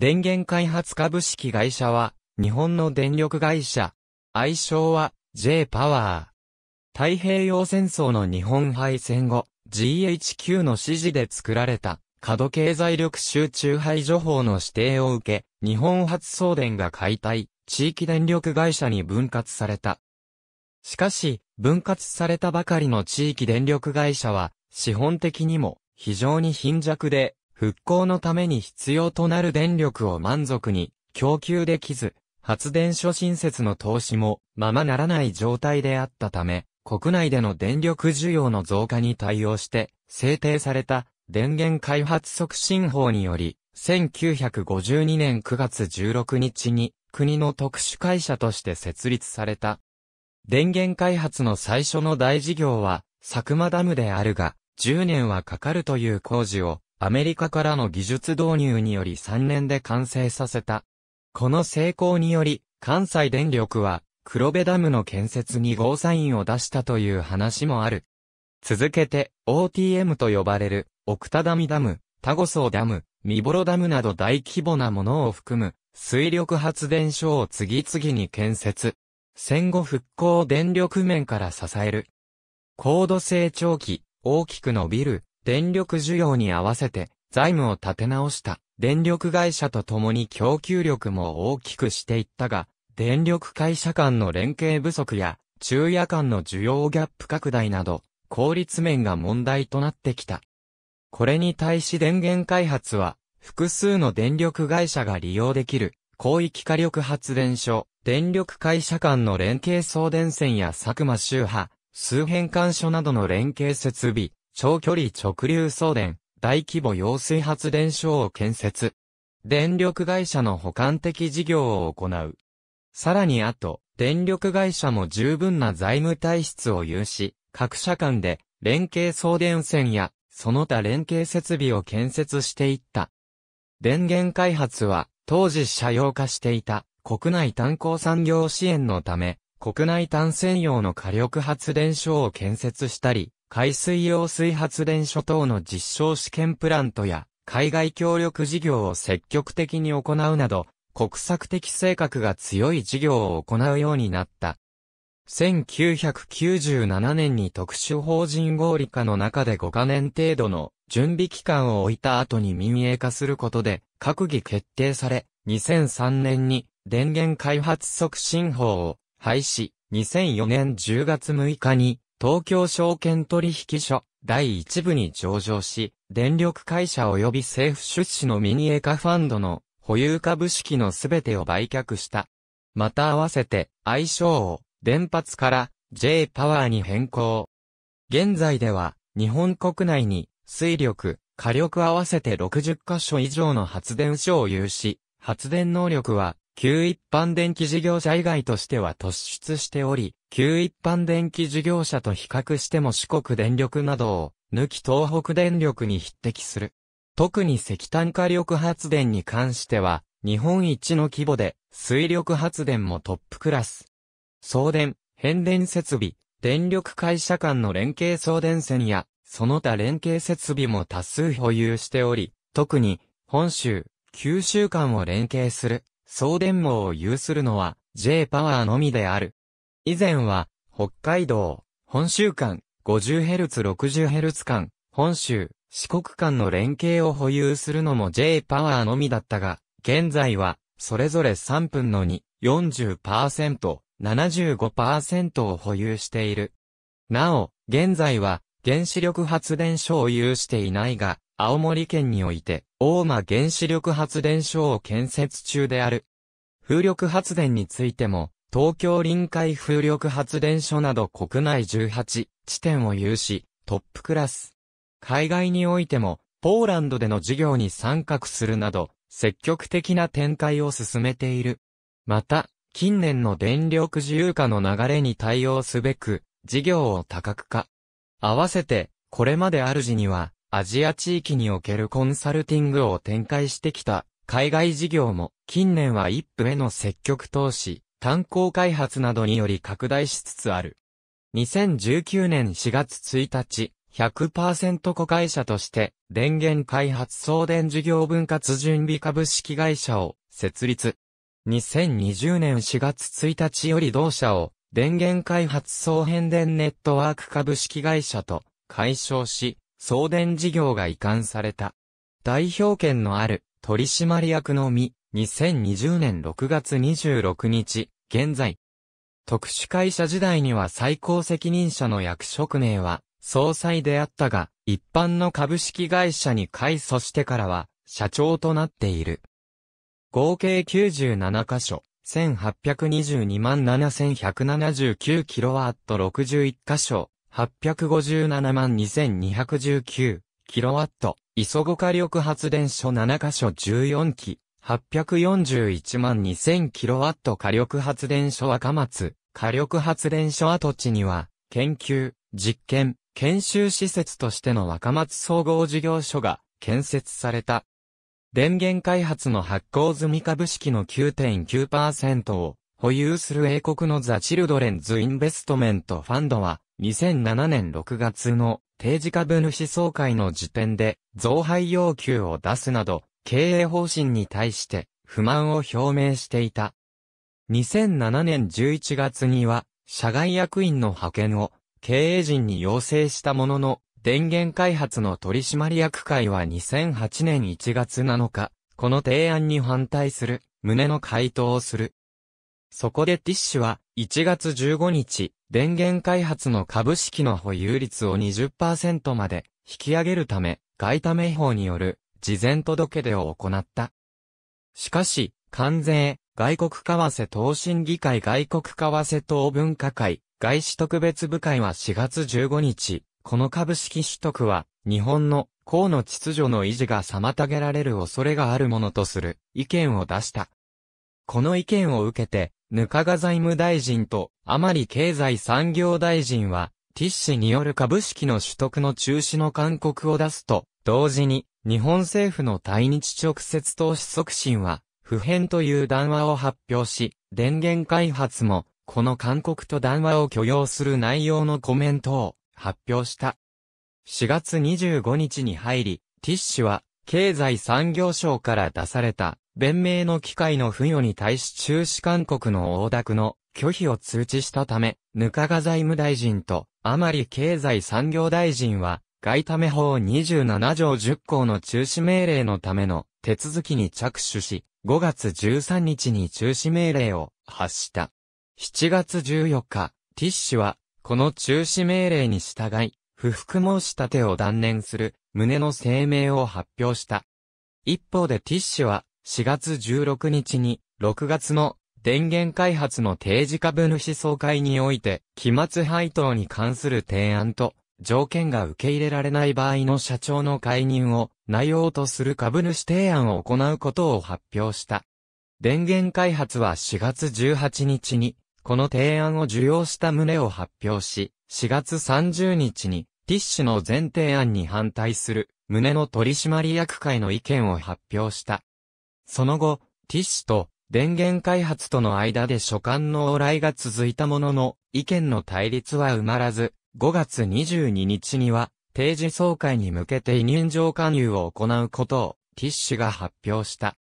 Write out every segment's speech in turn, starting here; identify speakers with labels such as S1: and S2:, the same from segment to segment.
S1: 電源開発株式会社は、日本の電力会社。愛称は、J パワー。太平洋戦争の日本敗戦後、GHQ の指示で作られた、過度経済力集中排除法の指定を受け、日本発送電が解体、地域電力会社に分割された。しかし、分割されたばかりの地域電力会社は、資本的にも非常に貧弱で、復興のために必要となる電力を満足に供給できず、発電所新設の投資もままならない状態であったため、国内での電力需要の増加に対応して制定された電源開発促進法により、1952年9月16日に国の特殊会社として設立された。電源開発の最初の大事業は、佐久間ダムであるが、10年はかかるという工事をアメリカからの技術導入により3年で完成させた。この成功により、関西電力は、黒部ダムの建設にゴーサインを出したという話もある。続けて、OTM と呼ばれる、奥田ダミダム、タゴソダム、ミボロダムなど大規模なものを含む、水力発電所を次々に建設。戦後復興電力面から支える。高度成長期、大きく伸びる、電力需要に合わせて財務を立て直した電力会社と共に供給力も大きくしていったが、電力会社間の連携不足や昼夜間の需要ギャップ拡大など、効率面が問題となってきた。これに対し電源開発は、複数の電力会社が利用できる、広域火力発電所、電力会社間の連携送電線や佐久間周波、数変換所などの連携設備、長距離直流送電、大規模揚水発電所を建設。電力会社の補完的事業を行う。さらにあと、電力会社も十分な財務体質を有し、各社間で連携送電線やその他連携設備を建設していった。電源開発は当時社用化していた国内炭鉱産業支援のため国内単線用の火力発電所を建設したり、海水用水発電所等の実証試験プラントや、海外協力事業を積極的に行うなど、国策的性格が強い事業を行うようになった。1997年に特殊法人合理化の中で5カ年程度の準備期間を置いた後に民営化することで閣議決定され、2003年に電源開発促進法を廃止、2004年10月6日に、東京証券取引所、第1部に上場し、電力会社及び政府出資のミニエカファンドの保有株式のすべてを売却した。また合わせて、愛称を、電発から J パワーに変更。現在では、日本国内に、水力、火力合わせて60カ所以上の発電所を有し、発電能力は旧一般電気事業者以外としては突出しており、旧一般電気事業者と比較しても四国電力などを抜き東北電力に匹敵する。特に石炭火力発電に関しては、日本一の規模で、水力発電もトップクラス。送電、変電設備、電力会社間の連携送電線や、その他連携設備も多数保有しており、特に、本州、九州間を連携する、送電網を有するのは J パワーのみである。以前は、北海道、本州間、50Hz60Hz 間、本州、四国間の連携を保有するのも J パワーのみだったが、現在は、それぞれ3分の2、40%、75%を保有している。なお、現在は、原子力発電所を有していないが、青森県において、大間原子力発電所を建設中である。風力発電についても、東京臨海風力発電所など国内18地点を有し、トップクラス。海外においても、ポーランドでの事業に参画するなど、積極的な展開を進めている。また、近年の電力自由化の流れに対応すべく、事業を多角化。合わせて、これまで主には、アジア地域におけるコンサルティングを展開してきた海外事業も近年は一歩への積極投資、炭鉱開発などにより拡大しつつある。2019年4月1日、100%子会社として、電源開発送電事業分割準備株式会社を設立。2020年4月1日より同社を、電源開発送変電ネットワーク株式会社と、解消し、送電事業が移管された。代表権のある取締役のみ、2020年6月26日、現在。特殊会社時代には最高責任者の役職名は、総裁であったが、一般の株式会社に改組してからは、社長となっている。合計97箇所、1822万7179キロワット61箇所、857万2219キロワット、磯子火力発電所7カ所14基、841万2000キロワット火力発電所若松、火力発電所跡地には、研究、実験、研修施設としての若松総合事業所が建設された。電源開発の発行済み株式の9.9%を保有する英国のザ・チルドレンズ・インベストメント・ファンドは2007年6月の定時株主総会の時点で増配要求を出すなど、経営方針に対して不満を表明していた。2007年11月には、社外役員の派遣を経営陣に要請したものの、電源開発の取締役会は2008年1月7日、この提案に反対する、旨の回答をする。そこでティッシュは、1月15日、電源開発の株式の保有率を20%まで引き上げるため、外為法による事前届出を行った。しかし、関税、外国為替等審議会外国為替等分科会、外資特別部会は4月15日、この株式取得は、日本の公の秩序の維持が妨げられる恐れがあるものとする意見を出した。この意見を受けて、ぬかが財務大臣と甘利経済産業大臣は、ティッシュによる株式の取得の中止の勧告を出すと、同時に、日本政府の対日直接投資促進は、不変という談話を発表し、電源開発も、この勧告と談話を許容する内容のコメントを発表した。4月25日に入り、ティッシュは、経済産業省から出された弁明の機会の付与に対し中止勧告の大諾の拒否を通知したため、ぬかが財務大臣と甘利経済産業大臣は、外為法27条10項の中止命令のための手続きに着手し、5月13日に中止命令を発した。7月14日、ティッシュは、この中止命令に従い、不服申し立てを断念する、旨の声明を発表した。一方でティッシュは、4月16日に、6月の電源開発の定時株主総会において、期末配当に関する提案と、条件が受け入れられない場合の社長の解任を内容とする株主提案を行うことを発表した。電源開発は4月18日に、この提案を受容した旨を発表し、4月30日に、ティッシュの全提案に反対する、旨の取締役会の意見を発表した。その後、ティッシュと電源開発との間で所管の往来が続いたものの、意見の対立は埋まらず、5月22日には、定時総会に向けて委任状加入を行うことを、ティッシュが発表した。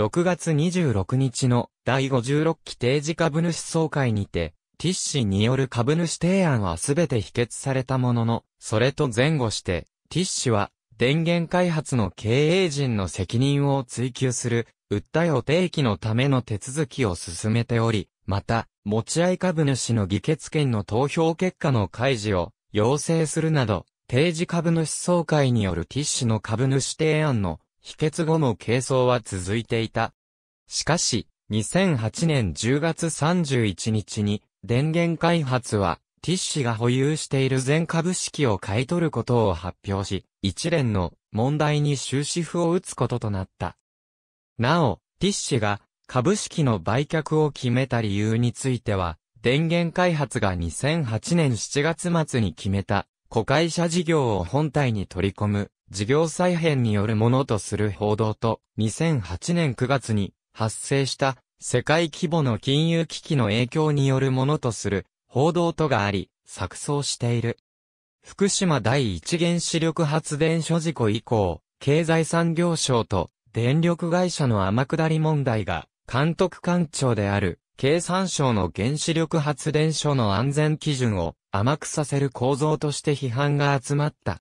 S1: 6月26日の第56期定時株主総会にて、ティッシュによる株主提案はすべて否決されたものの、それと前後して、ティッシュは電源開発の経営陣の責任を追求する、訴えを提起のための手続きを進めており、また、持ち合い株主の議決権の投票結果の開示を要請するなど、定時株主総会によるティッシュの株主提案の否決後も係争は続いていた。しかし、2008年10月31日に、電源開発は、ティッシュが保有している全株式を買い取ることを発表し、一連の問題に終止符を打つこととなった。なお、ティッシュが株式の売却を決めた理由については、電源開発が2008年7月末に決めた、子会社事業を本体に取り込む、事業再編によるものとする報道と、2008年9月に発生した世界規模の金融危機の影響によるものとする報道とがあり、錯綜している。福島第一原子力発電所事故以降、経済産業省と電力会社の天下り問題が、監督官庁である経産省の原子力発電所の安全基準を甘くさせる構造として批判が集まった。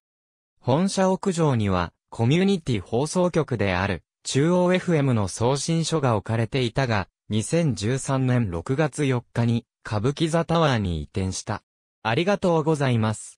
S1: 本社屋上には、コミュニティ放送局である、中央 FM の送信所が置かれていたが、2013年6月4日に、歌舞伎座タワーに移転した。ありがとうございます。